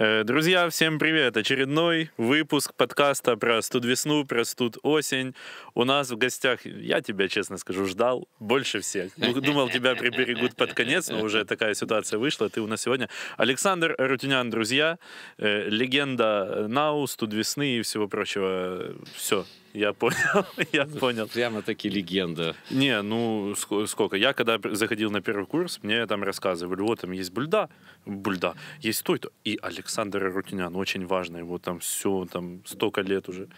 Э, друзья, всем привет! Очередной выпуск подкаста про студ весну, про студ осень. У нас в гостях, я тебя, честно скажу, ждал больше всех. Думал, тебя приберегут под конец, но уже такая ситуация вышла. Ты у нас сегодня Александр Рутинян, друзья, э, легенда э, Нау, студ весны и всего прочего. Все, я понял, я понял. Прямо таки легенда. Не, ну сколько? Я когда заходил на первый курс, мне там рассказывали, вот там есть бульда, бульда, есть то-то. И Александр Рутинян, очень важно, его там все, там столько лет уже.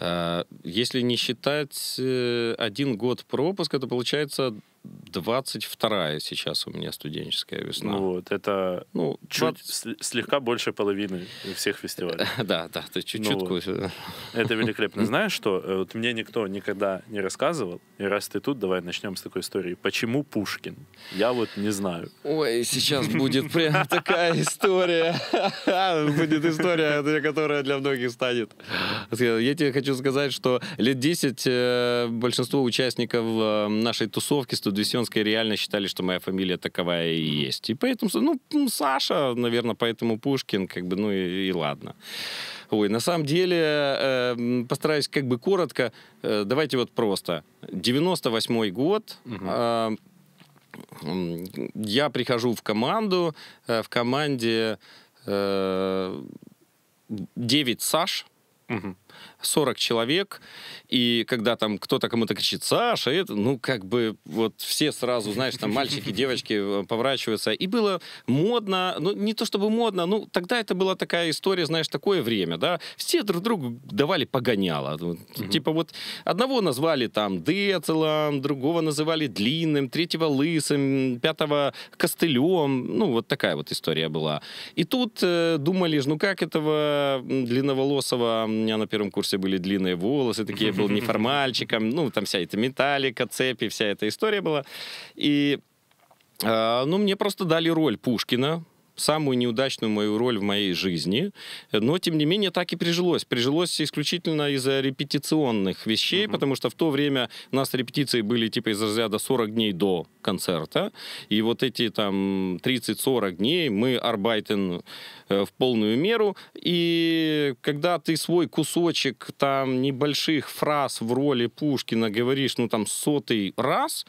А, если не считать э, один год пропуска, это получается 22 сейчас у меня студенческая весна. Ну вот, это ну, чуть 20... слегка больше половины всех фестивалей. Да, да, ты чуть чуть ну вот. Это великолепно. Знаешь что, э, вот мне никто никогда не рассказывал, и раз ты тут, давай начнем с такой истории. Почему Пушкин? Я вот не знаю. Ой, сейчас будет прям такая история. Будет история, которая для многих станет. Я тебе хочу сказать, что лет 10 э, большинство участников э, нашей тусовки студентов в реально считали, что моя фамилия таковая и есть. И поэтому, ну, Саша, наверное, поэтому Пушкин, как бы, ну и, и ладно. Ой, на самом деле, э, постараюсь как бы коротко. Э, давайте вот просто. 98 год. Угу. Э, я прихожу в команду. Э, в команде э, 9 Саш. Угу. 40 человек, и когда там кто-то кому-то кричит «Саша!», это, ну, как бы вот все сразу, знаешь, там мальчики, девочки э, поворачиваются. И было модно, ну, не то чтобы модно, ну, тогда это была такая история, знаешь, такое время, да, все друг другу давали погоняло. Mm-hmm. Типа вот одного назвали там Децелом, другого называли Длинным, третьего Лысым, пятого Костылем, ну, вот такая вот история была. И тут э, думали, ну, как этого длинноволосого, у меня на первом курсе были длинные волосы, такие я был неформальчиком, ну, там вся эта металлика, цепи, вся эта история была. И, э, ну, мне просто дали роль Пушкина, самую неудачную мою роль в моей жизни, но тем не менее так и прижилось. Прижилось исключительно из-за репетиционных вещей, угу. потому что в то время у нас репетиции были типа из разряда 40 дней до концерта, и вот эти там 30-40 дней мы арбайтен э, в полную меру, и когда ты свой кусочек там небольших фраз в роли Пушкина говоришь, ну там сотый раз,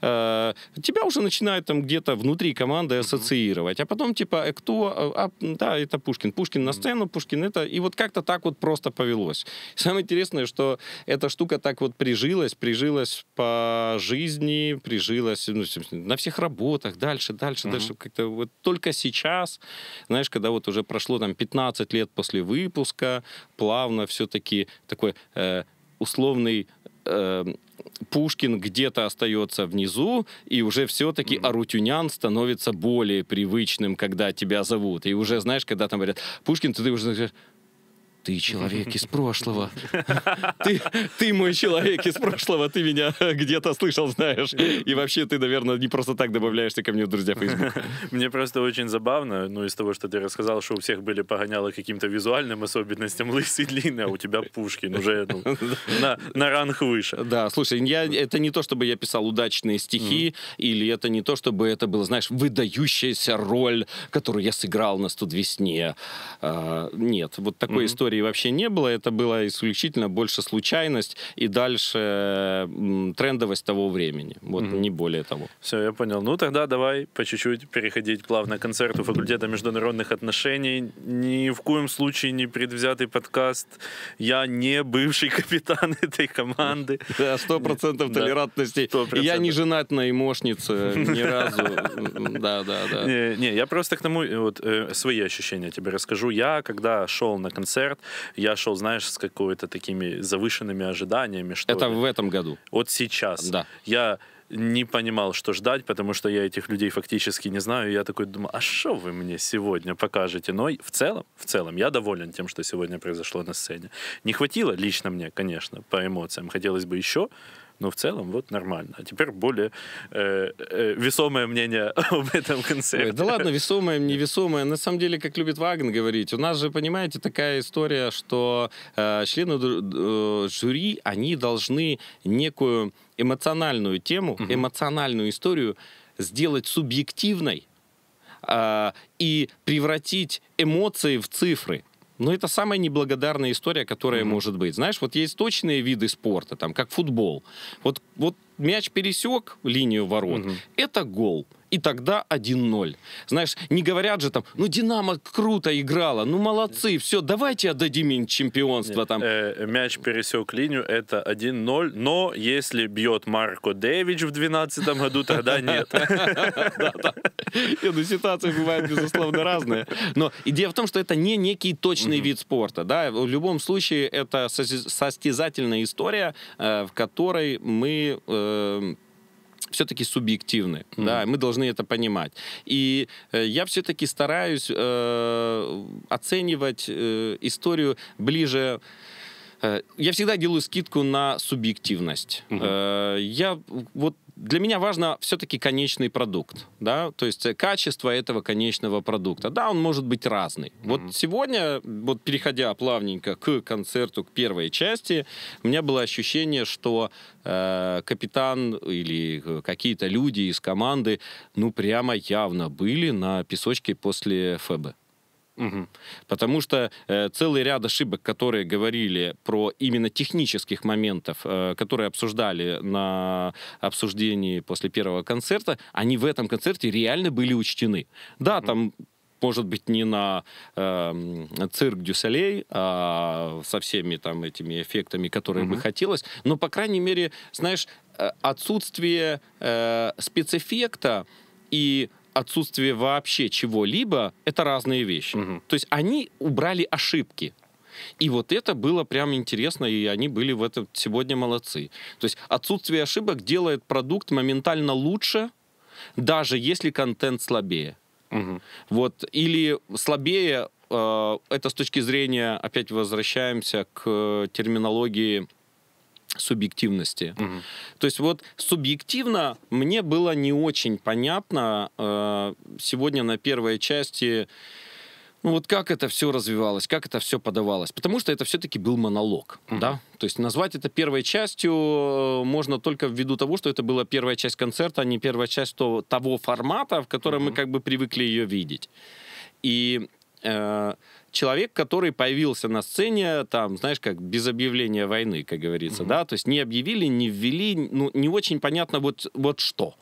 э, тебя уже начинают там где-то внутри команды ассоциировать, а потом типа типа, «Э, кто, а, да, это Пушкин, Пушкин на сцену, Пушкин это, и вот как-то так вот просто повелось. Самое интересное, что эта штука так вот прижилась, прижилась по жизни, прижилась ну, на всех работах, дальше, дальше, угу. дальше, как-то вот только сейчас, знаешь, когда вот уже прошло там 15 лет после выпуска, плавно все-таки такой э, условный Эм, Пушкин где-то остается внизу, и уже все-таки mm-hmm. Арутюнян становится более привычным, когда тебя зовут. И уже, знаешь, когда там говорят, Пушкин, ты, ты уже ты человек из прошлого. Ты, ты мой человек из прошлого, ты меня где-то слышал, знаешь. И вообще ты, наверное, не просто так добавляешься ко мне в друзья Facebook. Мне просто очень забавно, ну, из того, что ты рассказал, что у всех были погоняло каким-то визуальным особенностям лысый длинный, а у тебя Пушкин уже ну, на, на ранг выше. Да, слушай, я, это не то, чтобы я писал удачные стихи, mm или это не то, чтобы это было, знаешь, выдающаяся роль, которую я сыграл на «Студвесне». А, нет, вот такой mm-hmm. истории истории вообще не было. Это была исключительно больше случайность и дальше трендовость того времени. Вот, mm не более того. Все, я понял. Ну, тогда давай по чуть-чуть переходить плавно к концерту факультета международных отношений. Ни в коем случае не предвзятый подкаст. Я не бывший капитан этой команды. Да, сто процентов толерантности. И я не женат на имошнице ни разу. Да, да, да. Не, я просто к тому вот э, свои ощущения тебе расскажу. Я, когда шел на концерт, назад. Я шел, знаешь, с какими-то такими завышенными ожиданиями. Что Это ли. в этом году? Вот сейчас. Да. Я не понимал, что ждать, потому что я этих людей фактически не знаю. я такой думаю, а что вы мне сегодня покажете? Но в целом, в целом, я доволен тем, что сегодня произошло на сцене. Не хватило лично мне, конечно, по эмоциям. Хотелось бы еще но ну, в целом вот нормально. А теперь более э, э, весомое мнение об этом концерте. Ой, да ладно, весомое, невесомое. На самом деле, как любит Ваген говорить, у нас же, понимаете, такая история, что э, члены э, жюри, они должны некую эмоциональную тему, угу. эмоциональную историю сделать субъективной э, и превратить эмоции в цифры. Но это самая неблагодарная история, которая mm-hmm. может быть. Знаешь, вот есть точные виды спорта, там, как футбол. Вот, вот мяч пересек линию ворот, mm-hmm. это гол и тогда 1-0. Знаешь, не говорят же там, ну, Динамо круто играла, ну, молодцы, все, давайте отдадим им чемпионство Нет, там. Э, мяч пересек линию, это 1-0, но если бьет Марко Дэвич в 2012 году, тогда нет. Ну, ситуации бывают, безусловно, разные. Но идея в том, что это не некий точный вид спорта, да, в любом случае это состязательная история, э, в которой мы эм, все-таки субъективны, mm-hmm. да, мы должны это понимать. И э, я все-таки стараюсь э, оценивать э, историю ближе э, я всегда делаю скидку на субъективность. Угу. Я вот для меня важно все-таки конечный продукт, да, то есть э, качество этого конечного продукта. Да, он может быть разный. Mm-hmm. Вот сегодня, вот переходя плавненько к концерту, к первой части, у меня было ощущение, что э, капитан или э, какие-то люди из команды, ну, прямо явно были на песочке после ФБ. Угу. Потому что э, целый ряд ошибок, которые говорили про именно технических моментов, э, которые обсуждали на обсуждении после первого концерта, они в этом концерте реально были учтены. Да, угу. там может быть, не на э, цирк Дюсалей, а со всеми там этими эффектами, которые угу. бы хотелось, но, по крайней мере, знаешь, э, отсутствие э, спецэффекта и отсутствие вообще чего-либо — это разные вещи. Угу. То есть они убрали ошибки. И вот это было прям интересно, и они были в этом сегодня молодцы. То есть отсутствие ошибок делает продукт моментально лучше, даже если контент слабее. Угу. Вот. Или слабее, э, это с точки зрения, опять возвращаемся к э, терминологии субъективности. Угу. То есть вот субъективно мне было не очень понятно э, сегодня на первой части, ну вот как это все развивалось, как это все подавалось, потому что это все-таки был монолог, угу. да. То есть назвать это первой частью э, можно только ввиду того, что это была первая часть концерта, а не первая часть того, того формата, в котором угу. мы как бы привыкли ее видеть. И э, человек, который появился на сцене, там, знаешь, как без объявления войны, как говорится, угу. да, то есть не объявили, не ввели, ну, не очень понятно вот, вот что.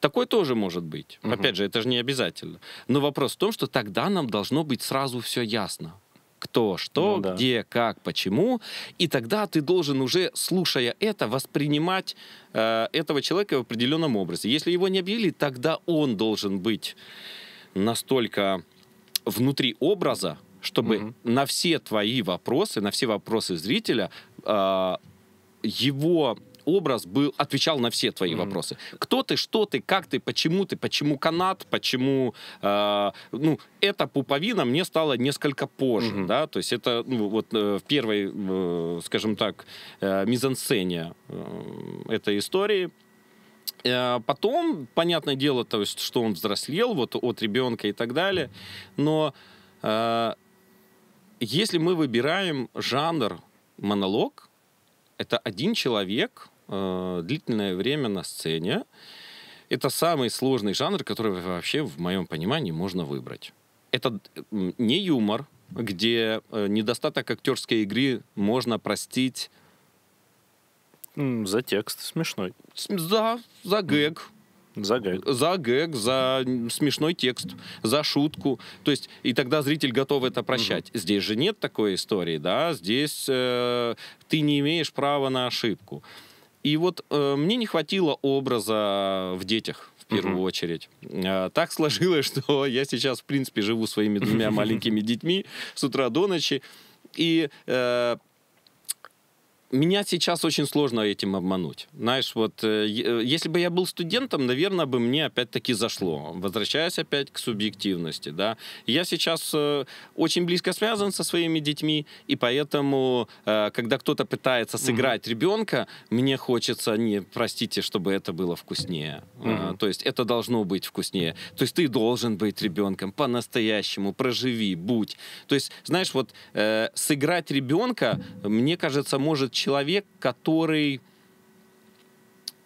Такое тоже может быть. Угу. Опять же, это же не обязательно. Но вопрос в том, что тогда нам должно быть сразу все ясно кто, что, ну, да. где, как, почему. И тогда ты должен уже, слушая это, воспринимать э, этого человека в определенном образе. Если его не объявили, тогда он должен быть настолько внутри образа, чтобы угу. на все твои вопросы, на все вопросы зрителя э, его образ был, отвечал на все твои mm-hmm. вопросы. Кто ты, что ты, как ты, почему ты, почему канат, почему... Э, ну, эта пуповина мне стала несколько позже, mm-hmm. да, то есть это ну, вот э, в первой, э, скажем так, э, мизансцене э, этой истории Э, потом, понятное дело, то есть, что он взрослел вот, от ребенка и так далее, но э, если мы выбираем жанр монолог, это один человек э, длительное время на сцене, это самый сложный жанр, который вообще, в моем понимании, можно выбрать. Это не юмор, где э, недостаток актерской игры можно простить за текст смешной. За, за гэг. За гэг. За гэг, за смешной текст, за шутку. То есть, и тогда зритель готов это прощать. Угу. Здесь же нет такой истории, да? Здесь э, ты не имеешь права на ошибку. И вот э, мне не хватило образа в детях. В первую mm-hmm. очередь. А, так сложилось, что я сейчас, в принципе, живу своими двумя маленькими детьми с утра до ночи. И э, меня сейчас очень сложно этим обмануть. Знаешь, вот э, э, если бы я был студентом, наверное, бы мне опять-таки зашло. Возвращаясь опять к субъективности, да. Я сейчас э, очень близко связан со своими детьми, и поэтому, э, когда кто-то пытается сыграть угу. ребенка, мне хочется, не, простите, чтобы это было вкуснее. Угу. Э, то есть это должно быть вкуснее. То есть ты должен быть ребенком по-настоящему, проживи, будь. То есть, знаешь, вот э, сыграть ребенка, мне кажется, может человек, который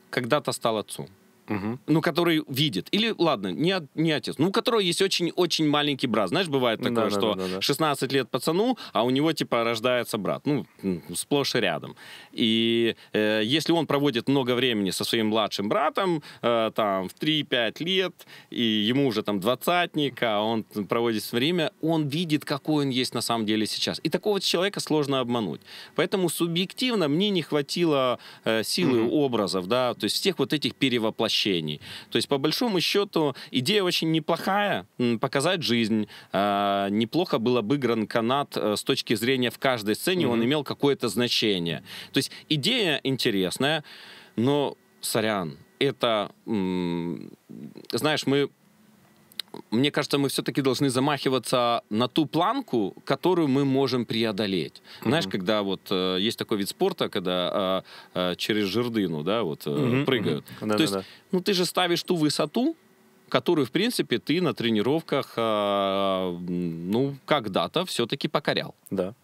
когда-то стал отцом угу. ну, который видит. Или, ладно, не, не отец, ну, у которого есть очень-очень маленький брат. Знаешь, бывает такое, да, что да, да, да. 16 лет пацану, а у него, типа, рождается брат. Ну, сплошь и рядом. И э, если он проводит много времени со своим младшим братом, э, там, в 3-5 лет, и ему уже, там, двадцатник, а он проводит время, он видит, какой он есть на самом деле сейчас. И такого человека сложно обмануть. Поэтому субъективно мне не хватило э, силы угу. образов, да, то есть всех вот этих перевоплощений воплощений. То есть, по большому счету, идея очень неплохая, показать жизнь. Э, неплохо был обыгран канат э, с точки зрения в каждой сцене, mm-hmm. он имел какое-то значение. То есть, идея интересная, но, сорян, это, знаешь, мы мне кажется, мы все-таки должны замахиваться на ту планку, которую мы можем преодолеть. Mm-hmm. Знаешь, когда вот э, есть такой вид спорта, когда э, э, через жердину, да, вот э, mm-hmm. прыгают. Mm-hmm. То есть, ну ты же ставишь ту высоту, которую, в принципе, ты на тренировках, э, ну, когда-то все-таки покорял. Да.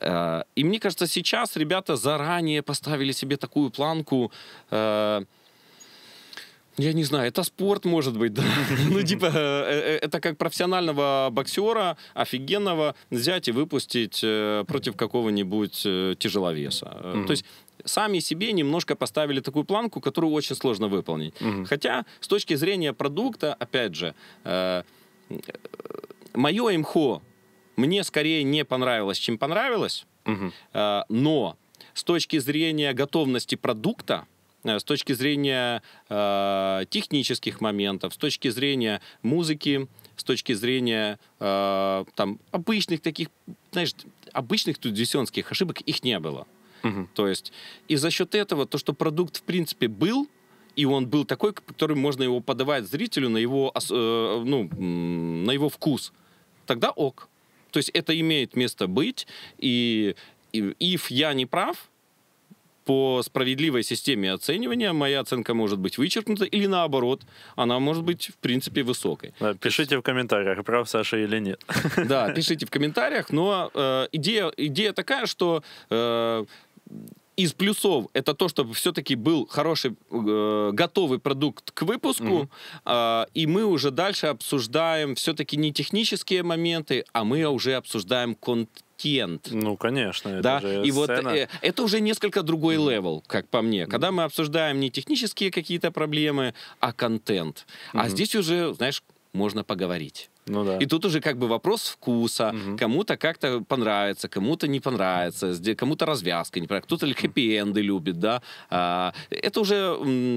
Э, и мне кажется, сейчас ребята заранее поставили себе такую планку. Э, я не знаю, это спорт, может быть, да. Ну, типа, э, э, это как профессионального боксера, офигенного, взять и выпустить э, против какого-нибудь тяжеловеса. То есть сами себе немножко поставили такую планку, которую очень сложно выполнить. Хотя, с точки зрения продукта, опять же, мое МХО мне скорее не понравилось, чем понравилось, но с точки зрения готовности продукта, Э, с точки зрения э, технических моментов, с точки зрения музыки, с точки зрения э, там обычных таких, знаешь, обычных тудисенских ошибок их не было. Угу. То есть и за счет этого то, что продукт в принципе был, и он был такой, который можно его подавать зрителю на его, э, ну, на его вкус, тогда ок. То есть это имеет место быть, и if я не прав, по справедливой системе оценивания моя оценка может быть вычеркнута или наоборот, она может быть, в принципе, высокой. Да, пишите есть... в комментариях, прав Саша или нет. Да, пишите в комментариях, но э, идея, идея такая, что э, из плюсов это то, чтобы все-таки был хороший э, готовый продукт к выпуску, угу. э, и мы уже дальше обсуждаем все-таки не технические моменты, а мы уже обсуждаем кон контент. Ну, конечно. Это да? же и сцена. вот э, это уже несколько другой mm. левел, как по мне. Когда mm. мы обсуждаем не технические какие-то проблемы, а контент. Mm. А здесь уже, знаешь, можно поговорить. Ну да. И тут уже как бы вопрос вкуса. Угу. Кому-то как-то понравится, кому-то не понравится, кому-то развязка не понравится, кто-то хэппи-энды любит, да. А, это уже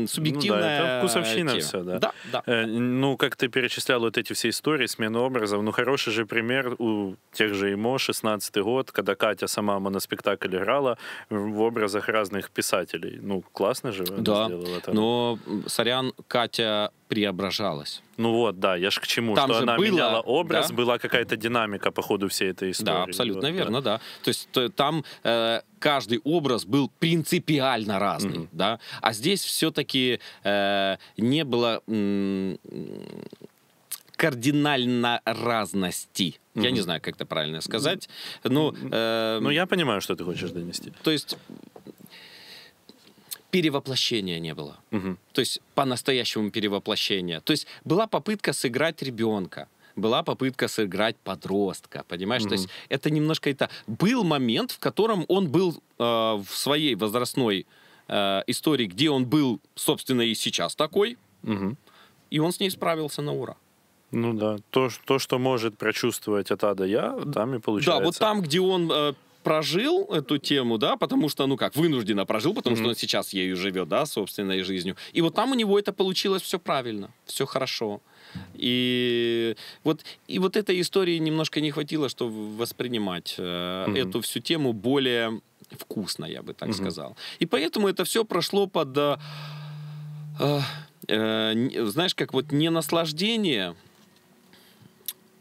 субъективная ну, да, это вкусовщина тема. все, да. Да, да. Э, ну, как ты перечислял вот эти все истории, смены образов, ну, хороший же пример у тех же ИМО, 16-й год, когда Катя сама моноспектакль играла в образах разных писателей. Ну, классно же она да. сделала это. но, сорян, Катя преображалась. Ну вот, да, я ж к чему, Там что же она было меняла образ, да. была какая-то динамика по ходу всей этой истории. Да, абсолютно вот, верно, да. да. То есть то, там э, каждый образ был принципиально разный, mm-hmm. да. А здесь все-таки э, не было кардинально разности. Mm-hmm. Я не знаю, как это правильно сказать. Mm-hmm. Ну, э, ну, я понимаю, что ты хочешь донести. То есть перевоплощения не было. Угу. То есть по-настоящему перевоплощения. То есть была попытка сыграть ребенка была попытка сыграть подростка, понимаешь? Mm-hmm. То есть это немножко это... Был момент, в котором он был э, в своей возрастной э, истории, где он был, собственно, и сейчас такой, mm-hmm. и он с ней справился на ура. Ну да, то, то что может прочувствовать от ада я, там и получается. Да, вот там, где он э, прожил эту тему, да, потому что, ну как, вынужденно прожил, потому mm-hmm. что он сейчас ею живет, да, собственной жизнью. И вот там у него это получилось все правильно, все хорошо. И вот, и вот этой истории немножко не хватило, чтобы воспринимать э, mm-hmm. эту всю тему более вкусно, я бы так mm-hmm. сказал. И поэтому это все прошло под, э, э, знаешь, как вот не наслаждение,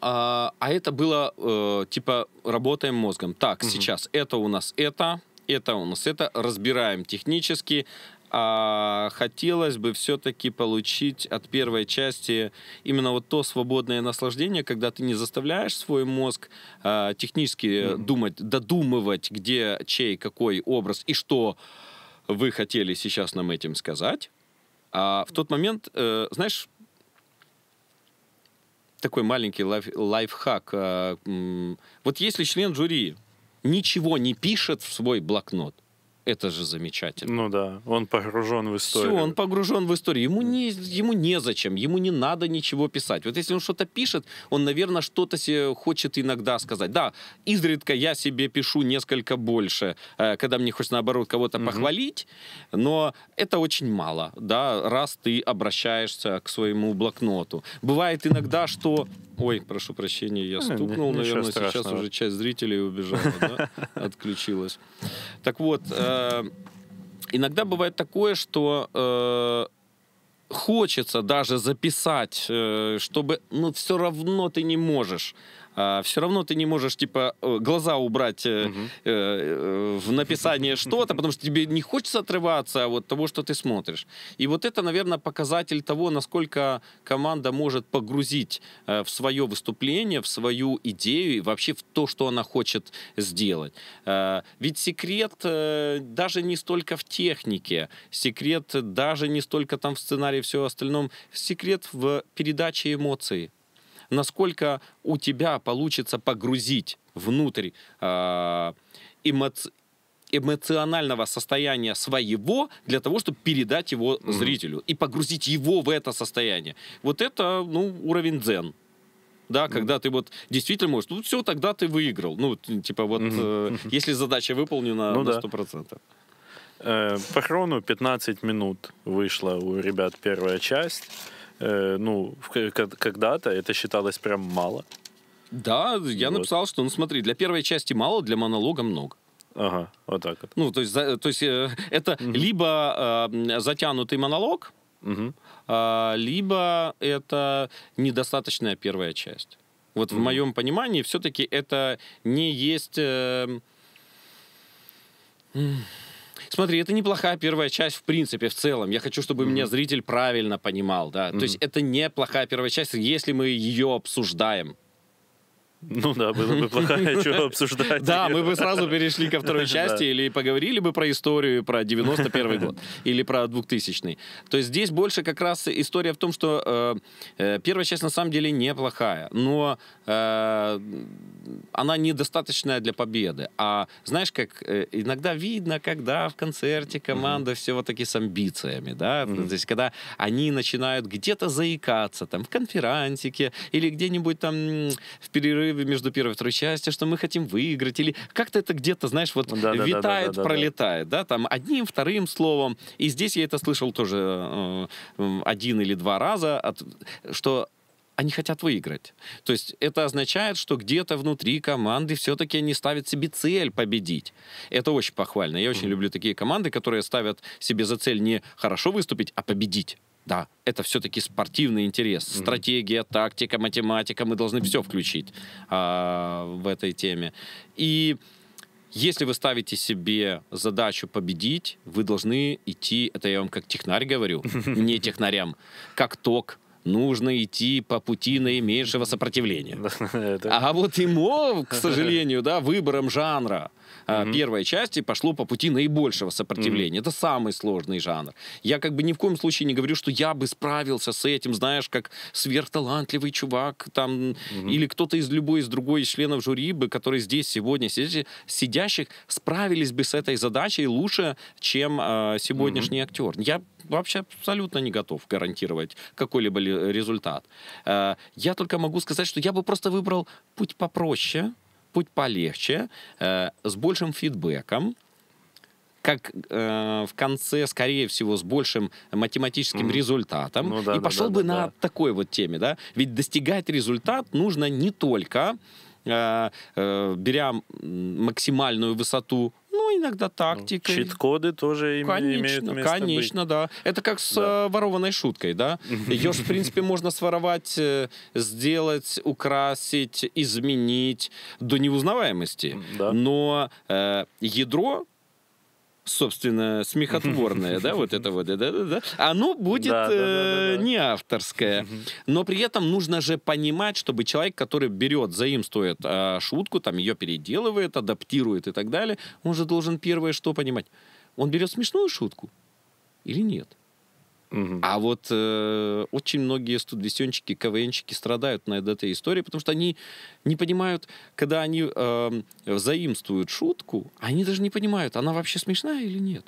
а, а это было э, типа работаем мозгом. Так, угу. сейчас это у нас это, это у нас это, разбираем технически. А хотелось бы все-таки получить от первой части именно вот то свободное наслаждение, когда ты не заставляешь свой мозг а, э, технически mm-hmm. думать, додумывать, где чей какой образ и что вы хотели сейчас нам этим сказать. А в тот момент, э, знаешь, такой маленький лайф, лайфхак. А, вот если член жюри ничего не пишет в свой блокнот, это же замечательно. Ну да, он погружен в историю. Все, он погружен в историю. Ему, не, ему незачем, ему не надо ничего писать. Вот если он что-то пишет, он, наверное, что-то себе хочет иногда сказать. Да, изредка я себе пишу несколько больше, э, когда мне хочется, наоборот, кого-то угу. похвалить, но это очень мало, да, раз ты обращаешься к своему блокноту. Бывает иногда, что Ой, прошу прощения, я э, стукнул, наверное, сейчас уже часть зрителей убежала, да? отключилась. Так вот, э Э, иногда бывает такое, что э, хочется даже записать, э, чтобы, но ну, все равно ты не можешь а, все равно ты не можешь, типа, э, глаза убрать э, угу. э, э, в написание что-то, потому что тебе не хочется отрываться от того, что ты смотришь. И вот это, наверное, показатель того, насколько команда может погрузить э, в свое выступление, в свою идею и вообще в то, что она хочет сделать. Э, ведь секрет э, даже не столько в технике, секрет даже не столько там в сценарии и все остальном, секрет в передаче эмоций насколько у тебя получится погрузить внутрь а, эмоци эмоционального состояния своего для того, чтобы передать его mm-hmm. зрителю и погрузить его в это состояние. Вот это ну, уровень дзен. Да, mm-hmm. когда ты вот действительно можешь, ну все, тогда ты выиграл. Ну, типа вот, mm-hmm. э, если задача выполнена ну, на 100%. Да. Э, по хрону 15 минут вышла у ребят первая часть. Э, ну, когда-то это считалось прям мало. Да, я вот. написал, что, ну смотри, для первой части мало, для монолога много. Ага, вот так вот. Ну, то есть, э, то есть э, это угу. либо э, затянутый монолог, угу. э, либо это недостаточная первая часть. Вот угу. в моем понимании все-таки это не есть... Э, Смотри, это неплохая первая часть в принципе, в целом. Я хочу, чтобы mm-hmm. меня зритель правильно понимал, да. Mm-hmm. То есть это неплохая первая часть, если мы ее обсуждаем. Ну да, было бы плохая, что обсуждать. Да, мы бы сразу перешли ко второй части или поговорили бы про историю, про 91 год или про 2000. То есть здесь больше как раз история в том, что э, э, первая часть на самом деле неплохая, но э, она недостаточная для победы. А знаешь, как иногда видно, когда в концерте команда все вот таки с амбициями, да, mm то есть когда они начинают где-то заикаться, там, в конферансике или где-нибудь там в перерыве перерывы между первой и второй частью, что мы хотим выиграть, или как-то это где-то, знаешь, вот да, витает, да, да, пролетает, да, там одним, вторым словом. И здесь я это слышал тоже э, один или два раза, от, что они хотят выиграть. То есть это означает, что где-то внутри команды все-таки они ставят себе цель победить. Это очень похвально. Я очень люблю такие команды, которые ставят себе за цель не хорошо выступить, а победить. Да, это все-таки спортивный интерес. Стратегия, тактика, математика. Мы должны все включить а, в этой теме. И если вы ставите себе задачу победить, вы должны идти, это я вам как технарь говорю, не технарям, как ток нужно идти по пути наименьшего сопротивления. А вот ему, к сожалению, да, выбором жанра mm-hmm. А, первой части пошло по пути наибольшего сопротивления. Mm-hmm. Это самый сложный жанр. Я как бы ни в коем случае не говорю, что я бы справился с этим, знаешь, как сверхталантливый чувак там mm-hmm. или кто-то из любой из другой из членов жюри бы, которые здесь сегодня сидящих, сидящих справились бы с этой задачей лучше, чем э, сегодняшний mm-hmm. актер. Я вообще абсолютно не готов гарантировать какой-либо результат. Э, я только могу сказать, что я бы просто выбрал путь попроще чуть полегче, э, с большим фидбэком, как э, в конце, скорее всего, с большим математическим mm. результатом. Ну, да, и да, пошел да, бы да, на да. такой вот теме, да? Ведь достигать результат нужно не только э, э, беря максимальную высоту ну, иногда тактикой. Ну, чит-коды тоже конечно, имеют место Конечно, быть. да. Это как с да. Э, ворованной шуткой, да? Ее же, в принципе, можно своровать, э, сделать, украсить, изменить до неузнаваемости. Да. Но э, ядро собственно, смехотворное, да, вот это вот, да-да-да, оно будет э, не авторское. Но при этом нужно же понимать, чтобы человек, который берет, заимствует а, шутку, там ее переделывает, адаптирует и так далее, он же должен первое что понимать. Он берет смешную шутку или нет? Угу. А вот э, очень многие студвестенчики, КВНчики страдают на этой истории, потому что они не понимают, когда они э, заимствуют шутку, они даже не понимают, она вообще смешная или нет.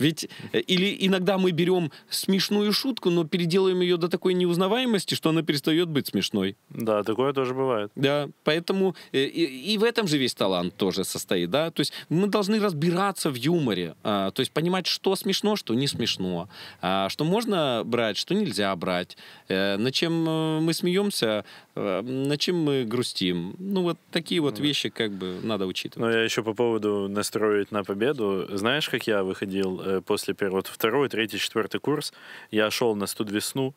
Ведь э, или иногда мы берем смешную шутку, но переделаем ее до такой неузнаваемости, что она перестает быть смешной. Да, такое тоже бывает. Да, поэтому э, и, и в этом же весь талант тоже состоит, да. То есть мы должны разбираться в юморе, а, то есть понимать, что смешно, что не смешно, а, что можно брать, что нельзя брать, э, на чем э, мы смеемся, э, на чем мы грустим. Ну вот такие вот ну вещи как бы надо учитывать. Но ну, я еще по поводу настроить на победу. Знаешь, как я выходил Э, после первого, вот второй, третий, четвертый курс, я шел на студ весну,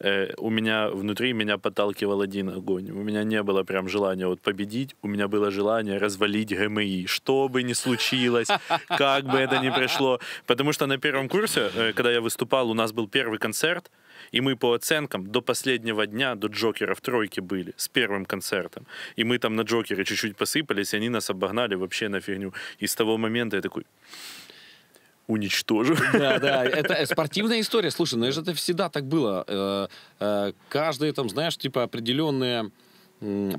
э, у меня внутри меня подталкивал один огонь. У меня не было прям желания вот победить, у меня было желание развалить ГМИ, что бы ни случилось, как бы это ни пришло. Потому что на первом курсе, э, когда я выступал, у нас был первый концерт, и мы по оценкам до последнего дня, до Джокера в тройке были с первым концертом. И мы там на Джокере чуть-чуть посыпались, и они нас обогнали вообще на фигню. И с того момента я такой, уничтожу. Да, да, это э, спортивная история. Слушай, ну это всегда так было. Э, э, каждый, там, знаешь, типа определенные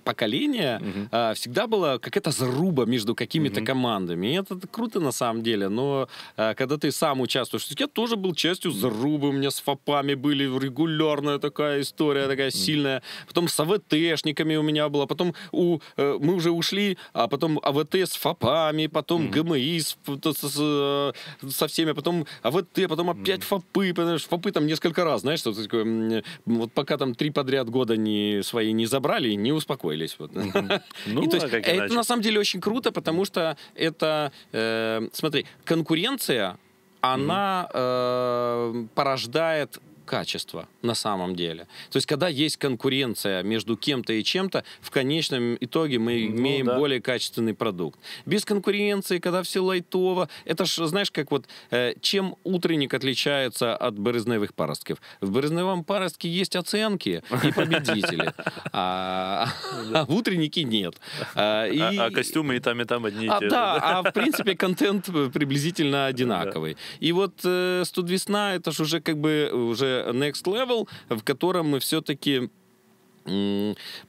поколения угу. а, всегда была какая-то заруба между какими-то угу. командами. И это круто на самом деле, но а, когда ты сам участвуешь, я тоже был частью зарубы, у меня с ФАПами были регулярная такая история, такая угу. сильная. Потом с АВТшниками у меня было потом у, э, мы уже ушли, а потом АВТ с ФАПами, потом угу. ГМИ с, с, с, э, со всеми, потом АВТ, потом опять угу. ФАПы, потому что там несколько раз, знаешь, что такое, вот пока там три подряд года не, свои не забрали, не успокоились. Вот. Ну, и, то есть, а это на самом деле очень круто, потому что это, э, смотри, конкуренция, она mm-hmm. э, порождает качество на самом деле. То есть, когда есть конкуренция между кем-то и чем-то, в конечном итоге мы ну, имеем да. более качественный продукт. Без конкуренции, когда все лайтово, это ж знаешь, как вот, э, чем утренник отличается от березневых паростков? В березневом паростке есть оценки и победители, а, а в утреннике нет. А, а, а костюмы и там, и там одни и те же. Да, а в принципе контент э, приблизительно одинаковый. И вот 100 э, весна, это же уже как бы уже Next Level, в котором мы все-таки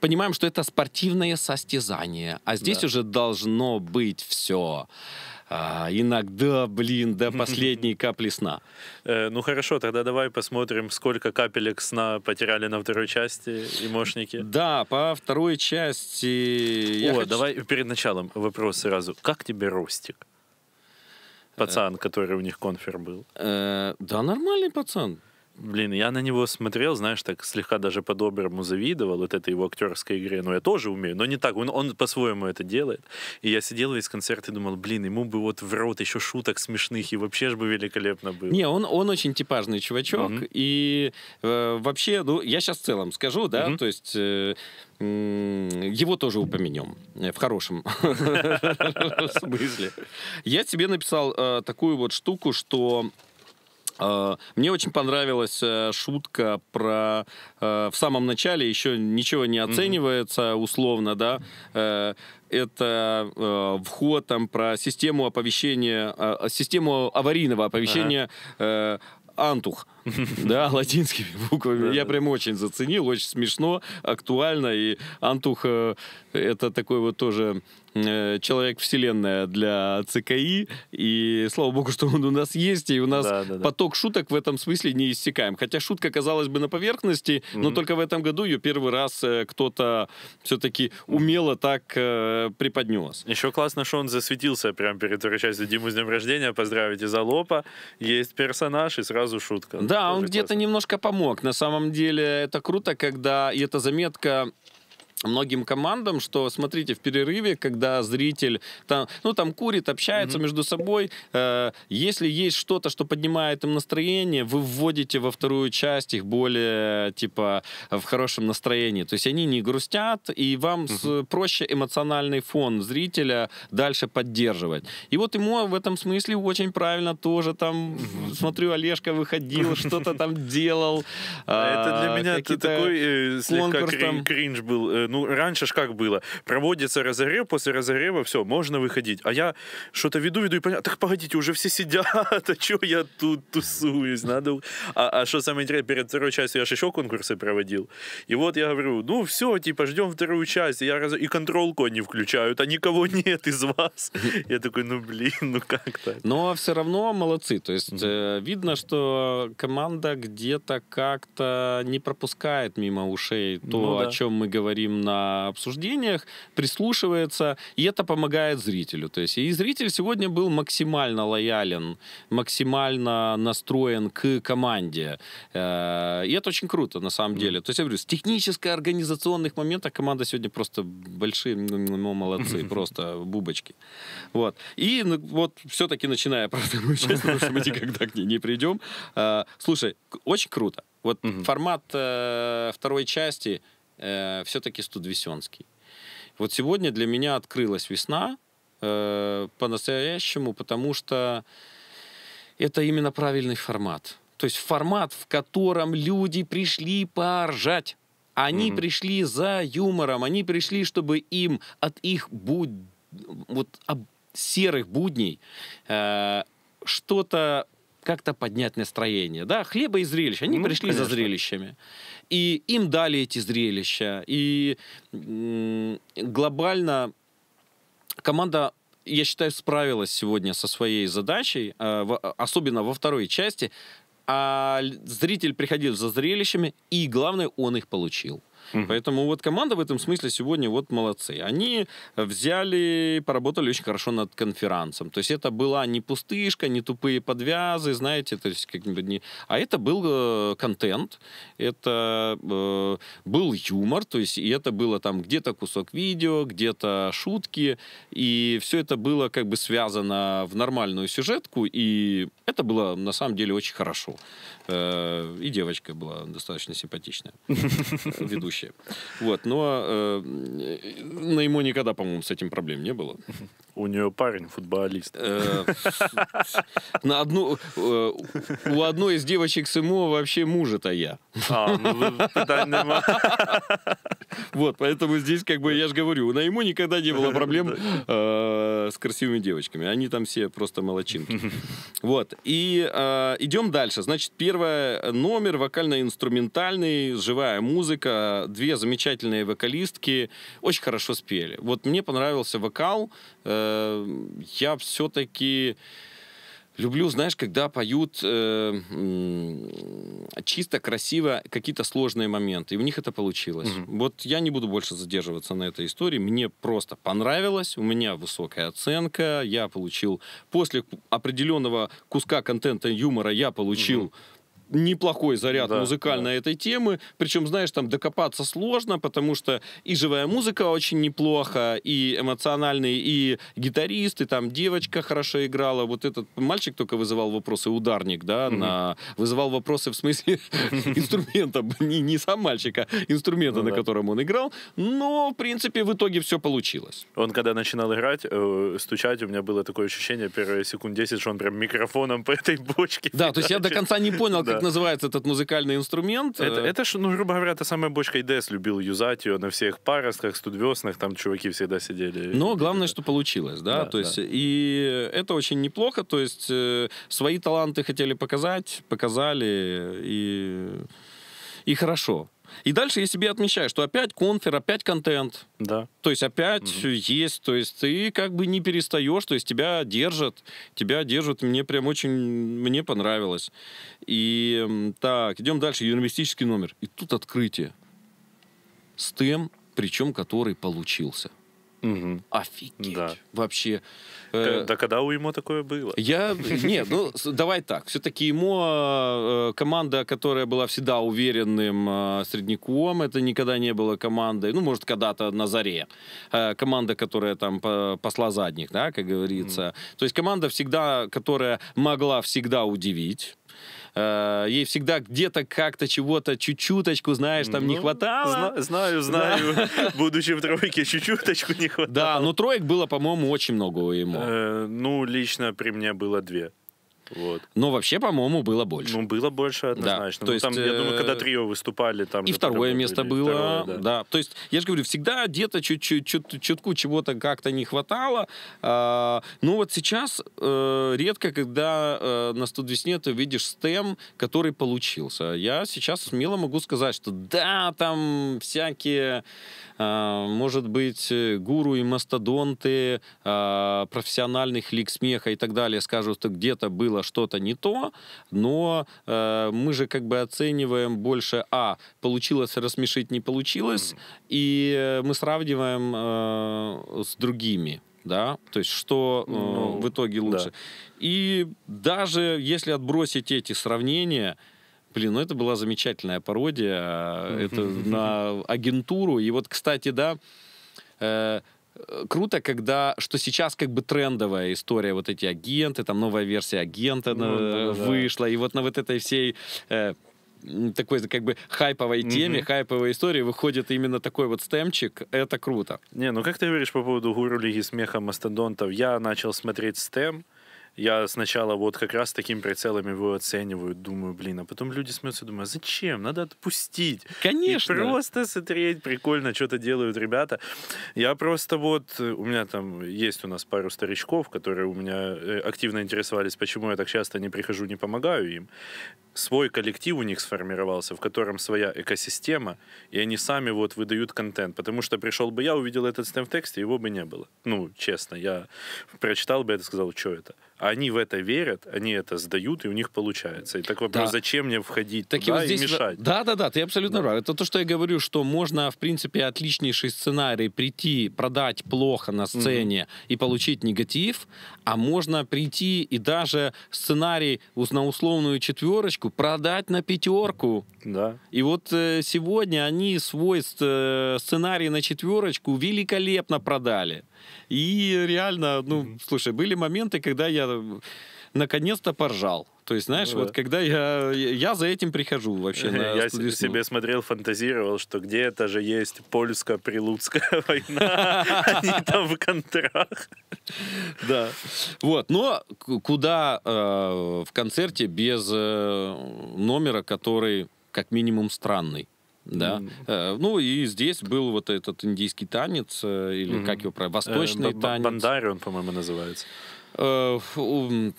понимаем, что это спортивное состязание, а здесь да. уже должно быть все. А, иногда, блин, до последней капли сна. Э, ну хорошо, тогда давай посмотрим, сколько капелек сна потеряли на второй части имошники. Да, по второй части... О, хочу... давай перед началом вопрос сразу. Как тебе Ростик? Пацан, э. который у них конфер был. Э, да, нормальный пацан. Блин, я на него смотрел, знаешь, так слегка даже по-доброму завидовал вот этой его актерской игре. Ну, я тоже умею, но не так. Он, он по-своему это делает. И я сидел весь концерт и думал, блин, ему бы вот в рот еще шуток смешных, и вообще же бы великолепно было. Не, он, он очень типажный чувачок. Mm-hmm. И э, вообще, ну, я сейчас в целом скажу, да, mm-hmm. то есть... Э, его тоже упомянем. Э, в хорошем смысле. Я тебе написал э, такую вот штуку, что а, мне очень понравилась э, шутка про э, в самом начале еще ничего не оценивается условно, да. Э, это э, вход там про систему оповещения, э, систему аварийного оповещения ага. э, Антух. Да, латинскими буквами. Я прям очень заценил, очень смешно, актуально. И Антуха э, это такой вот тоже э, человек-вселенная для ЦКИ, и слава богу, что он у нас есть, и у нас да, да, да. поток шуток в этом смысле не иссякаем. Хотя шутка, казалось бы, на поверхности, mm-hmm. но только в этом году ее первый раз э, кто-то все-таки умело так э, преподнес. Еще классно, что он засветился прямо перед второй частью Диму с днем рождения, поздравить из Алопа, есть персонаж и сразу шутка. Да, да, он где-то немножко помог. На самом деле это круто, когда и эта заметка многим командам, что смотрите в перерыве, когда зритель там, ну там курит, общается mm-hmm. между собой, э, если есть что-то, что поднимает им настроение, вы вводите во вторую часть их более типа в хорошем настроении, то есть они не грустят и вам mm-hmm. с, проще эмоциональный фон зрителя дальше поддерживать. И вот ему в этом смысле очень правильно тоже там mm-hmm. смотрю Олежка выходил, что-то там делал. А это для а, меня такой э, слегка кринж был э, ну, раньше ж как было, проводится разогрев, после разогрева все, можно выходить. А я что-то веду, веду и понимаю, так погодите, уже все сидят, а что я тут тусуюсь, надо... А, а что самое интересное, перед второй частью я же еще конкурсы проводил. И вот я говорю, ну все, типа, ждем вторую часть. И, я раз... и контролку они включают, а никого нет из вас. Я такой, ну блин, ну как так? Но все равно молодцы. То есть э, видно, что команда где-то как-то не пропускает мимо ушей то, ну, да. о чем мы говорим на обсуждениях, прислушивается, и это помогает зрителю. То есть и зритель сегодня был максимально лоялен, максимально настроен к команде. Э, и это очень круто, на самом деле. То есть, я говорю, с технической, организационных моментов команда сегодня просто большие, ну, ну, ну молодцы, просто бубочки. Вот. И ну, вот все-таки начиная про вторую часть, потому что мы никогда к ней не придем. Э, слушай, очень круто. Вот формат э, второй части — э, все-таки студвесенский. Вот сегодня для меня открылась весна э, по-настоящему, потому что это именно правильный формат. То есть формат, в котором люди пришли поржать. Они mm-hmm. пришли за юмором, они пришли, чтобы им от их буд... вот, об... серых будней э, что-то как-то поднять настроение. Да, хлеба и зрелища. Они ну, пришли конечно. за зрелищами. И им дали эти зрелища. И глобально команда я считаю, справилась сегодня со своей задачей, э, особенно во второй части. А зритель приходил за зрелищами, и главное, он их получил. Угу. Поэтому вот команда в этом смысле сегодня вот молодцы. Они взяли, поработали очень хорошо над конферансом. То есть это была не пустышка, не тупые подвязы, знаете, то есть как-нибудь не... А это был э, контент, это э, был юмор, то есть и это было там где-то кусок видео, где-то шутки, и все это было как бы связано в нормальную сюжетку, и это было на самом деле очень хорошо. Э, и девочка была достаточно симпатичная, э, ведущая будущее. Вот, но э, на ему никогда, по-моему, с этим проблем не было. У нее парень футболист. Э, на одну, э, у одной из девочек с ему вообще мужа-то я. А, ну вот, поэтому здесь, как бы, я же говорю, на ему никогда не было проблем э, с красивыми девочками. Они там все просто молочинки. Вот, и идем дальше. Значит, первое номер вокально-инструментальный, живая музыка, две замечательные вокалистки очень хорошо спели. Вот мне понравился вокал. Э, я все-таки... Люблю, знаешь, когда поют э, чисто, красиво какие-то сложные моменты. И у них это получилось. Угу. Вот я не буду больше задерживаться на этой истории. Мне просто понравилось. У меня высокая оценка. Я получил... После определенного куска контента юмора я получил... Угу неплохой заряд да, музыкальной да. этой темы. Причем, знаешь, там докопаться сложно, потому что и живая музыка очень неплохо, и эмоциональный, и гитарист, и там девочка хорошо играла. Вот этот мальчик только вызывал вопросы, ударник, да, mm-hmm. на... вызывал вопросы в смысле инструмента, не, не сам мальчик, а инструмента, ну на котором он играл. Но, в принципе, в итоге все получилось. Он, когда начинал играть, э, стучать, у меня было такое ощущение первые секунд 10, что он прям микрофоном по этой бочке. Да, то есть я до конца не понял, как как называется этот музыкальный инструмент. Это, э, это ж, ну, грубо говоря, та самая бочка идс любил юзать ее на всех паростах, студвеснах, там чуваки всегда сидели. Но главное, что получилось, да, да то есть, да. и это очень неплохо, то есть, э, свои таланты хотели показать, показали, и, и хорошо. И дальше я себе отмечаю, что опять конфер, опять контент. Да. То есть опять угу. есть, то есть ты как бы не перестаешь, то есть тебя держат, тебя держат. Мне прям очень, мне понравилось. И так, идем дальше, юмористический номер. И тут открытие. С тем, причем который получился. Угу. Офигеть. Да. Вообще. Э, да, да когда у ему такое было? Я... Нет, ну давай так. Все-таки ему э, команда, которая была всегда уверенным э, средняком, это никогда не была командой, ну, может, когда-то на заре. Э, команда, которая там посла задних, да, как говорится. Mm. То есть команда всегда, которая могла всегда удивить э, ей всегда где-то как-то чего-то чуть-чуточку, знаешь, там ну, не хватало. Зна- знаю, знаю. Да. Будучи в тройке, чуть-чуточку не хватало. Да, ну, но троек было, по-моему, очень много у ему. Э, ну, лично при мне было две. Вот. Но вообще, по-моему, было больше. Ну, было больше однозначно. Да. То ну, есть, там, я думаю, когда э, трио выступали, там... И второе место были, было, второе, да. да. То есть, я же говорю, всегда где-то чуть-чуть, чутку чего-то как-то не хватало. А, ну, вот сейчас а, редко, когда а, на 120 ты видишь стем, который получился. Я сейчас смело могу сказать, что да, там всякие, а, может быть, гуру и мастодонты а, профессиональных лиг смеха и так далее скажут, что где-то было было что-то не то, но э, мы же как бы оцениваем больше, а, получилось рассмешить, не получилось, mm. и э, мы сравниваем э, с другими да, то есть что э, ну, в итоге лучше. Да. И даже если отбросить эти сравнения, блин, ну это была замечательная пародия, э, это на агентуру. И вот, кстати, да, э, круто, когда, что сейчас как бы трендовая история, вот эти агенты, там новая версия агента ну, на, э, да, вышла, да. и вот на вот этой всей э, такой как бы хайповой теме, mm-hmm. хайповой истории выходит именно такой вот стемчик. Это круто. Не, ну как ты говоришь по поводу гуру Лиги Смеха Мастодонтов? Я начал смотреть стем, я сначала вот как раз таким прицелом его оцениваю, думаю, блин, а потом люди смеются, думаю, «А зачем? Надо отпустить. Конечно. И просто смотреть, прикольно, что-то делают ребята. Я просто вот, у меня там есть у нас пару старичков, которые у меня э, активно интересовались, почему я так часто не прихожу, не помогаю им. Свой коллектив у них сформировался, в котором своя экосистема, и они сами вот выдают контент, потому что пришел бы я, увидел этот стем в тексте, его бы не было. Ну, честно, я прочитал бы это, сказал, что это они в это верят, они это сдают, и у них получается. И так вопрос, да. зачем мне входить так туда и, вот здесь и мешать? Да, да, да, ты абсолютно да. прав. Это то, что я говорю, что можно, в принципе, отличнейший сценарий прийти, продать плохо на сцене угу. и получить негатив, а можно прийти и даже сценарий на условную четверочку продать на пятерку. Да. И вот э, сегодня они свой э, сценарий на четверочку великолепно продали. И реально, ну, mm-hmm. слушай, были моменты, когда я наконец-то поржал. То есть, знаешь, ну, вот да. когда я, я за этим прихожу вообще. На я студию. себе смотрел, фантазировал, что где это же есть польско-прилуцкая война, они там в контрах. Да. Вот, но куда э, в концерте без э, номера, который как минимум странный? Да. Mm. Ну и здесь был вот этот индийский танец, э, или mm-hmm. как его про э, восточный танец. Бандари он, по-моему, называется. Ты ну,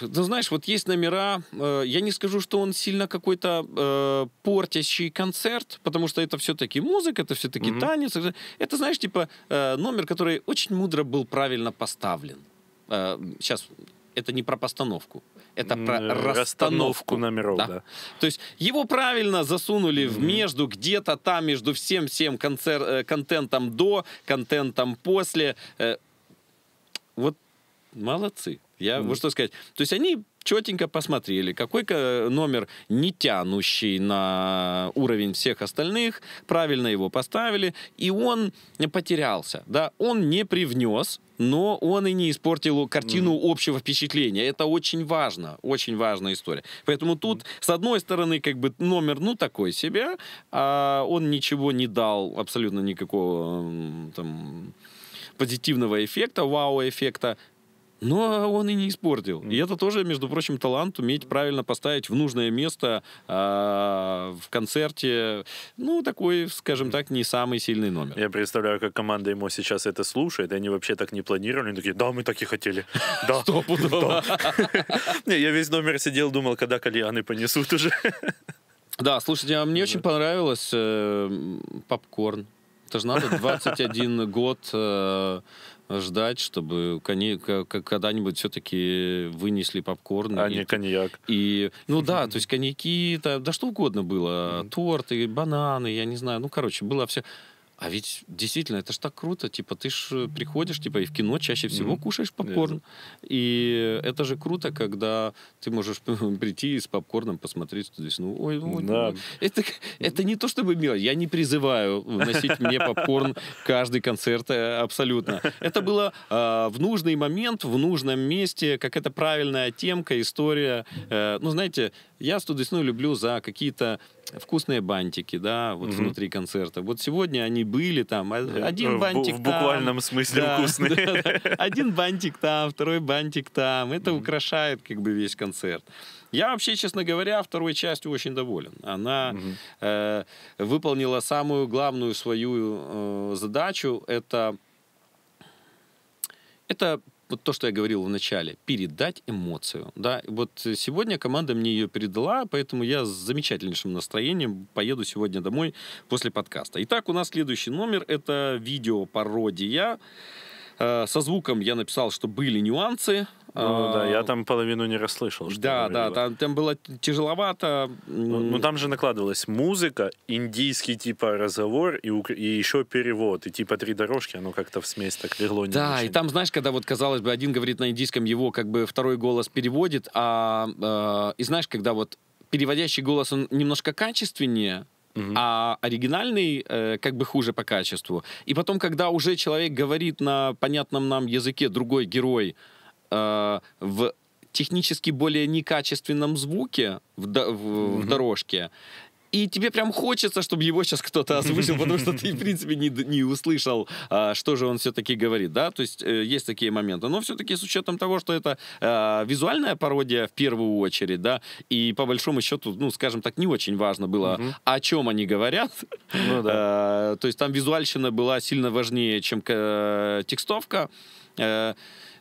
знаешь, вот есть номера, я не скажу, что он сильно какой-то портящий концерт, потому что это все-таки музыка, это все-таки mm-hmm. танец. Это, знаешь, типа номер, который очень мудро был правильно поставлен сейчас это не про постановку, это про расстановку, расстановку номеров. Да. Да. То есть его правильно засунули mm-hmm. в между, где-то там, между всем всем концер- э, контентом до, контентом после. Э, вот молодцы. Я mm-hmm. вот что сказать. То есть они четенько посмотрели, какой э, номер не тянущий на уровень всех остальных, правильно его поставили, и он потерялся, да, он не привнес но он и не испортил картину mm. общего впечатления. Это очень важно, очень важная история. Поэтому тут, mm. с одной стороны, как бы номер, ну, такой себе, а он ничего не дал, абсолютно никакого там позитивного эффекта, вау-эффекта, но он и не испортил. И это тоже, между прочим, талант, уметь правильно поставить в нужное место э, в концерте, ну, такой, скажем так, не самый сильный номер. Я представляю, как команда ему сейчас это слушает, и они вообще так не планировали, они такие, да, мы так и хотели. Да. Не, я весь номер сидел, думал, когда кальяны понесут уже. Да, слушайте, а мне очень понравилось э, попкорн. Это же надо 21 год э, ждать, чтобы когда-нибудь все-таки вынесли попкорн. А и, не коньяк. И, ну да, то есть коньяки, да, да что угодно было. Торты, бананы, я не знаю. Ну, короче, было все... А ведь действительно, это ж так круто. Типа, ты ж э, приходишь, типа, и в кино чаще всего mm-hmm. кушаешь попкорн. Yeah. И это же круто, когда ты можешь прийти с попкорном посмотреть, что здесь, ну, ой, ой, да. ой. Это, это не то чтобы мило. Я не призываю вносить мне попкорн каждый концерт э, абсолютно. Это было э, в нужный момент, в нужном месте, как это правильная темка, история. Э, ну, знаете, я 100 люблю за какие-то вкусные бантики, да, вот угу. внутри концерта. Вот сегодня они были там, а, э, один бантик в, в буквальном там, смысле да, вкусные. Да, да. Один бантик там, второй бантик там. Это угу. украшает как бы весь концерт. Я вообще, честно говоря, второй частью очень доволен. Она угу. э, выполнила самую главную свою э, задачу. Это это вот то, что я говорил в начале, передать эмоцию. Да? Вот сегодня команда мне ее передала, поэтому я с замечательнейшим настроением поеду сегодня домой после подкаста. Итак, у нас следующий номер — это видео-пародия. Э, со звуком я написал, что были нюансы. Ну, да, я а, там половину не расслышал. Что да, да, там, там было тяжеловато. Ну, ну, там же накладывалась музыка, индийский типа разговор и, и еще перевод. И типа три дорожки, оно как-то в смесь так легло. Не да, очень. и там, знаешь, когда вот, казалось бы, один говорит на индийском, его как бы второй голос переводит, а э, и знаешь, когда вот переводящий голос, он немножко качественнее, Uh-huh. а оригинальный э, как бы хуже по качеству. И потом, когда уже человек говорит на понятном нам языке другой герой, Э, в технически более некачественном звуке в, до, в, mm-hmm. в дорожке. И тебе прям хочется, чтобы его сейчас кто-то озвучил, потому что ты, в принципе, не, не услышал, а, что же он все-таки говорит, да? То есть э, есть такие моменты. Но все-таки с учетом того, что это э, визуальная пародия в первую очередь, да, и по большому счету, ну, скажем так, не очень важно было, угу. о чем они говорят. Ну, да. э, то есть там визуальщина была сильно важнее, чем э, текстовка. Э,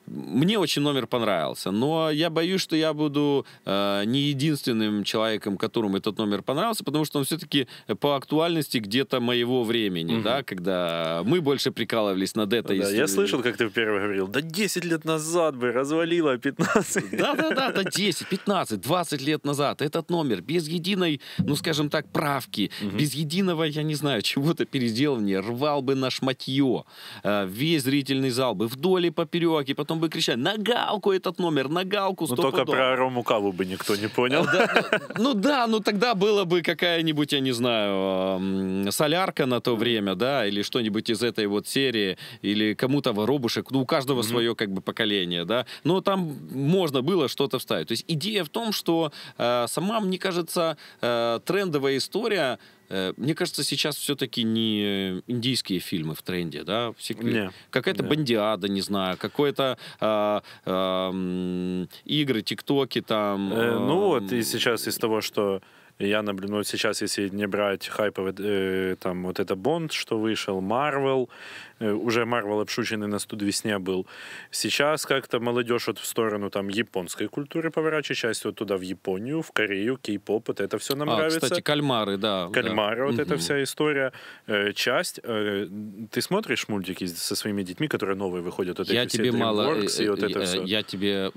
мне очень номер понравился, но я боюсь, что я буду э, не единственным человеком, которому этот номер понравился, потому что он все-таки по актуальности где-то моего времени, угу. да, когда мы больше прикалывались над этой да, историей. Я слышал, как ты первый говорил, да 10 лет назад бы развалило 15. А Да-да-да, да 10, 15, 20 лет назад этот номер без единой, ну скажем так, правки, угу. без единого, я не знаю, чего-то переделывания, рвал бы на шматье э, весь зрительный зал бы вдоль и поперек, и потом там выкричали, на галку этот номер, на галку, Ну только про Рому Калу бы никто не понял. Ну, ну, да, ну тогда было бы какая-нибудь, я не знаю, солярка на то время, да, или что-нибудь из этой вот серии, или кому-то воробушек, ну у каждого свое как бы поколение, да, но там можно было что-то вставить. То есть идея в том, что э, сама, мне кажется, э, трендовая история Э, мне кажется, сейчас все-таки не э, индийские фильмы в тренде, да? Какая-то бандиада, не знаю, какое-то э, э, игры, тиктоки там. Э, ну вот, и сейчас из того, что я наблюдаю вот сейчас, если не брать хайповый, э, там вот это Бонд, что вышел, Марвел, Э, уже Марвел обшученный на студвесне был. Сейчас как-то молодежь вот в сторону там японской культуры поворачивает, часть вот туда в Японию, в Корею, кей-поп, вот это все нам а, нравится. кстати, кальмары, да. Кальмары, да. вот угу. эта вся история. Э, часть, э, ты смотришь мультики со своими детьми, которые новые выходят? Вот я эти тебе мало... И вот это я, все. я тебе,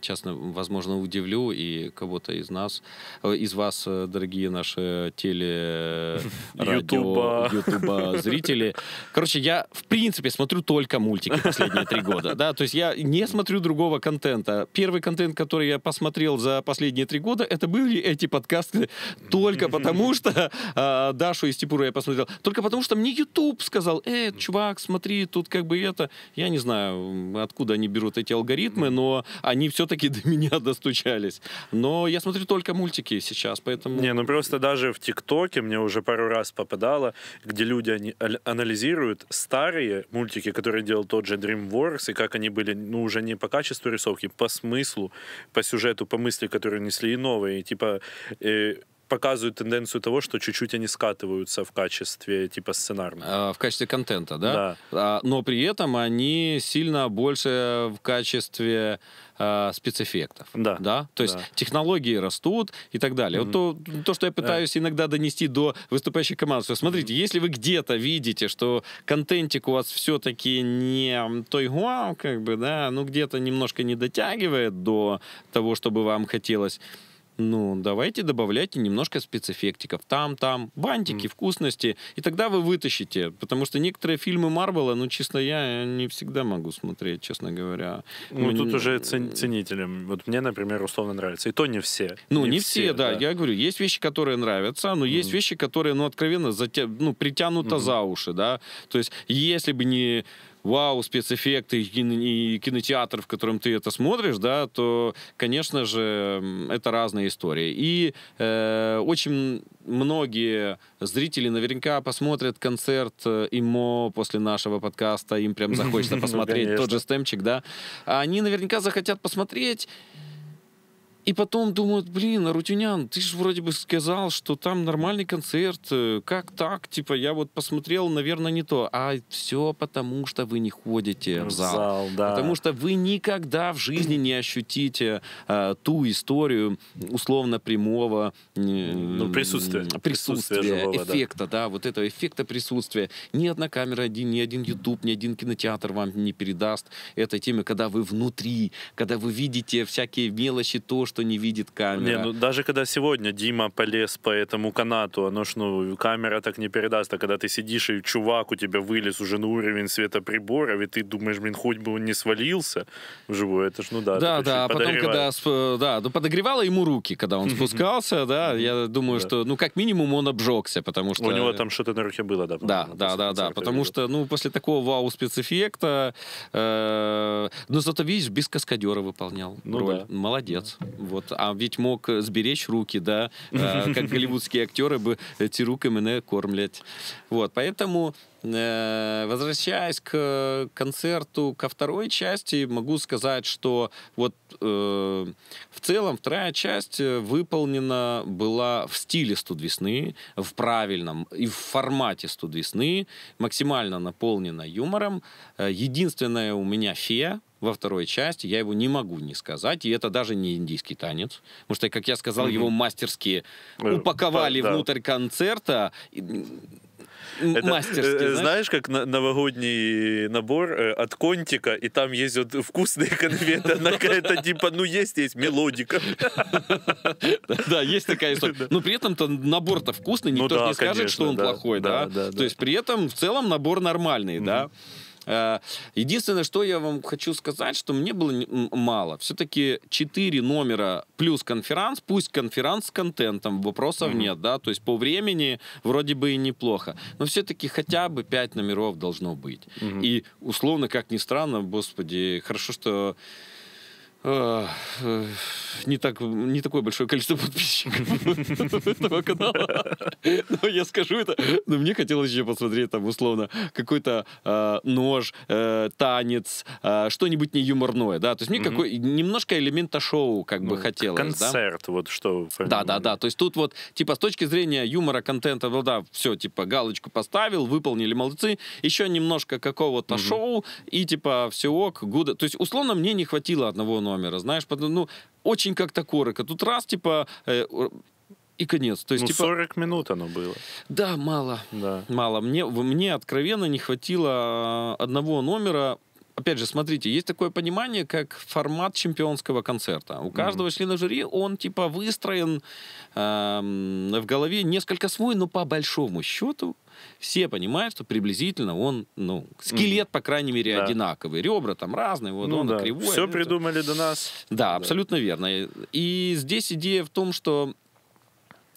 честно, возможно, удивлю и кого-то из нас, из вас, дорогие наши теле... Ютуба. Ютуба зрители, Короче, я, в принципе, смотрю только мультики последние три года, да, то есть я не смотрю другого контента. Первый контент, который я посмотрел за последние три года, это были эти подкасты только потому, что э, Дашу из Типура я посмотрел, только потому, что мне YouTube сказал, э, чувак, смотри, тут как бы это, я не знаю, откуда они берут эти алгоритмы, но они все-таки до меня достучались. Но я смотрю только мультики сейчас, поэтому... Не, ну просто даже в ТикТоке мне уже пару раз попадало, где люди они а, анализируют пародируют старые мультики, которые делал тот же DreamWorks, и как они были, ну, уже не по качеству рисовки, по смыслу, по сюжету, по мысли, которые несли, и новые. И, типа, э, показывают тенденцию того, что чуть-чуть они скатываются в качестве типа сценарного. А, в качестве контента, да? Да. А, но при этом они сильно больше в качестве а, спецэффектов. Да. да. То есть да. технологии растут и так далее. Mm-hmm. Вот то, то, что я пытаюсь yeah. Э. иногда донести до выступающих команд, что смотрите, mm-hmm. если вы где-то видите, что контентик у вас все-таки не той гуау, как бы, да, ну где-то немножко не дотягивает до того, чтобы вам хотелось ну, давайте добавляйте немножко спецэффектиков. Там, там, бантики, mm. вкусности. И тогда вы вытащите. Потому что некоторые фильмы Марвела, ну, честно, я не всегда могу смотреть, честно говоря. Ну, ну тут уже цен- ценителям. Вот мне, например, условно нравится. И то не все. Ну, не, не все, все да. да. Я говорю, есть вещи, которые нравятся, но есть вещи, которые, ну, откровенно, затя... ну, притянуто mm за уши, да. То есть, если бы не вау, спецэффекты и кинотеатр, в котором ты это смотришь, да, то, конечно же, это разная история. И э, очень многие зрители наверняка посмотрят концерт э, ИМО после нашего подкаста, им прям захочется ну, посмотреть тот же стемчик, да. А они наверняка захотят посмотреть и потом думают, блин, Арутюнян, ты же вроде бы сказал, что там нормальный концерт, как так? Типа, я вот посмотрел, наверное, не то. А все потому, что вы не ходите в зал. В зал да. Потому что вы никогда в жизни не ощутите э, ту историю условно прямого ну, присутствия. присутствия, присутствия живого, эффекта, да. да, вот этого эффекта присутствия. Ни одна камера, ни один YouTube, ни один кинотеатр вам не передаст этой темы, когда вы внутри, когда вы видите всякие мелочи, то, что что не видит камера. Не, ну даже когда сегодня Дима полез по этому канату, оно ж, ну, камера так не передаст. А когда ты сидишь, и чувак у тебя вылез уже на уровень света приборов, и ты думаешь, блин, хоть бы он не свалился вживую, это ж, ну да. Да, да, а потом, когда, да, ну подогревало ему руки, когда он спускался, да, я думаю, что, ну, как минимум он обжегся, потому что... У него там что-то на руке было, да? Да, да, да, да, потому что, ну, после такого вау-спецэффекта, э, но зато, видишь, без каскадера выполнял ну роль. Молодец. Вот. А ведь мог э, сберечь руки, да, э, как голливудские актеры бы эти руки меня кормлять. Вот, поэтому э, Возвращаясь к концерту, ко второй части, могу сказать, что вот э, в целом вторая часть выполнена была в стиле «Студ весны», в правильном и в формате «Студ весны», максимально наполнена юмором. Единственное у меня фея, во второй части, я его не могу не сказать, и это даже не индийский танец, потому что, как я сказал, mm-hmm. его мастерски э, упаковали да, внутрь да. концерта, это, э, мастерски. Э, знаешь, знаешь как на, новогодний набор э, от Контика, и там есть вот вкусные конфеты, она какая-то типа, ну есть, есть мелодика. Да, есть такая история. Но при этом-то набор-то вкусный, ну никто не скажет, что он плохой, да? То есть при этом в целом набор нормальный, да? Э, единственное, что я вам хочу сказать, что мне было мало. Все-таки 4 номера плюс конферанс, пусть конферанс с контентом, вопросов mm-hmm. нет, да, то есть по времени вроде бы и неплохо, но все-таки хотя бы 5 номеров должно быть. Mm-hmm. И условно, как ни странно, господи, хорошо, что а, э, не, так, не такое большое количество подписчиков этого канала. Но я скажу это. Но мне хотелось еще посмотреть там условно какой-то а, нож, э, танец, а, что-нибудь не юморное, да. То есть мне какой немножко элемента шоу как бы ну, хотелось. Концерт, да? вот что. Да, да, да. То есть тут вот типа с точки зрения юмора, контента, ну да, все типа галочку поставил, выполнили, молодцы. Еще немножко какого-то шоу и типа все ок, гуда. То есть условно мне не хватило одного номера, знаешь, потом, ну, очень как-то коротко. Тут раз, типа, э, и конец. То есть, ну, типа... 40 минут оно было. Да, мало. Да. Мало. Мне, мне откровенно не хватило а, одного номера опять же, смотрите, есть такое понимание, как формат чемпионского концерта. У каждого mm-hmm. члена жюри он типа выстроен э, в голове несколько свой, но по большому счету все понимают, что приблизительно он, ну, скелет, mm-hmm. по крайней мере, да. одинаковый. Ребра там разные, вот ну, он да. кривой. Все придумали это... до нас. Да, да, абсолютно верно. И здесь идея в том, что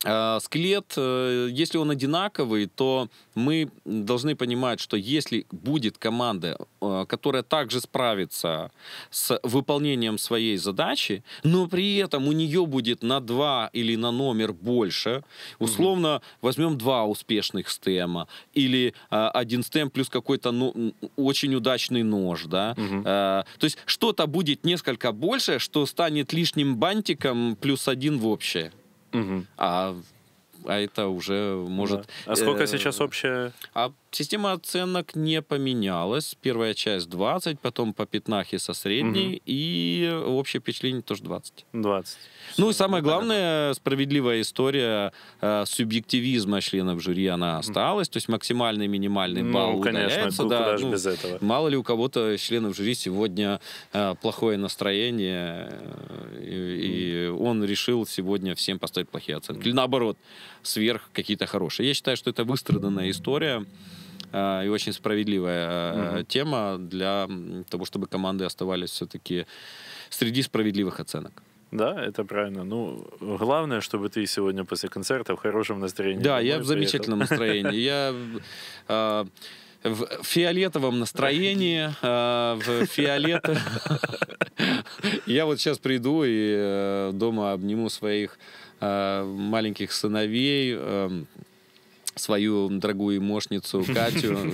Э, скелет, э, если он одинаковый, то мы должны понимать, что если будет команда, э, которая также справится с выполнением своей задачи, но при этом у нее будет на два или на номер больше, условно возьмем два успешных стема или один стем плюс какой-то ну, очень удачный нож, да, mm то есть что-то будет несколько больше, что станет лишним бантиком плюс один в общее. Угу. А, а это уже может... Да. А сколько э, сейчас общая? А Система оценок не поменялась. Первая часть 20, потом по пятнахе со средней, угу. и общее впечатление тоже 20. 20. Ну и самое главное, справедливая история э, субъективизма членов жюри, она осталась, то есть максимальный минимальный ну, балл ну, конечно, да, даже ну, без этого. Мало ли у кого-то членов жюри сегодня э, плохое настроение, э, и, и он решил сегодня всем поставить плохие оценки. Или наоборот, сверх какие-то хорошие. Я считаю, что это выстраданная история. Э, и очень справедливая угу. тема для того, чтобы команды оставались все-таки среди справедливых оценок. Да, это правильно. Ну, главное, чтобы ты сегодня после концерта в хорошем настроении. Да, я в замечательном приехал. настроении. Я э, в фиолетовом настроении, э, в фиолетовом... Я вот сейчас приду и дома обниму своих маленьких сыновей, эм, свою дорогую мошницу Катю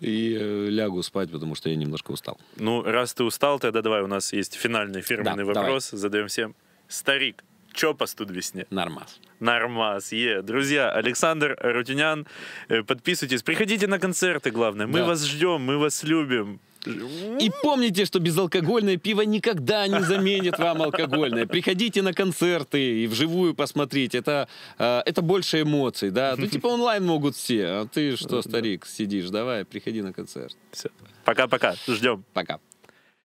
и э, лягу спать, потому что я немножко устал. Ну, раз ты устал, тогда давай, у нас есть финальный фирменный вопрос, задаем всем. Старик, Чё по студвесне? Нормас. Нормас, е. Друзья, Александр Рутинян, э, подписывайтесь, приходите на концерты, главное. Мы вас ждем, мы вас любим. И помните, что безалкогольное пиво никогда не заменит вам алкогольное. Приходите на концерты и вживую посмотрите. Это, э, это больше эмоций, да. Ну, типа онлайн могут все. А ты что, старик, сидишь? Давай, приходи на концерт. Все. Пока-пока. Ждем. Пока.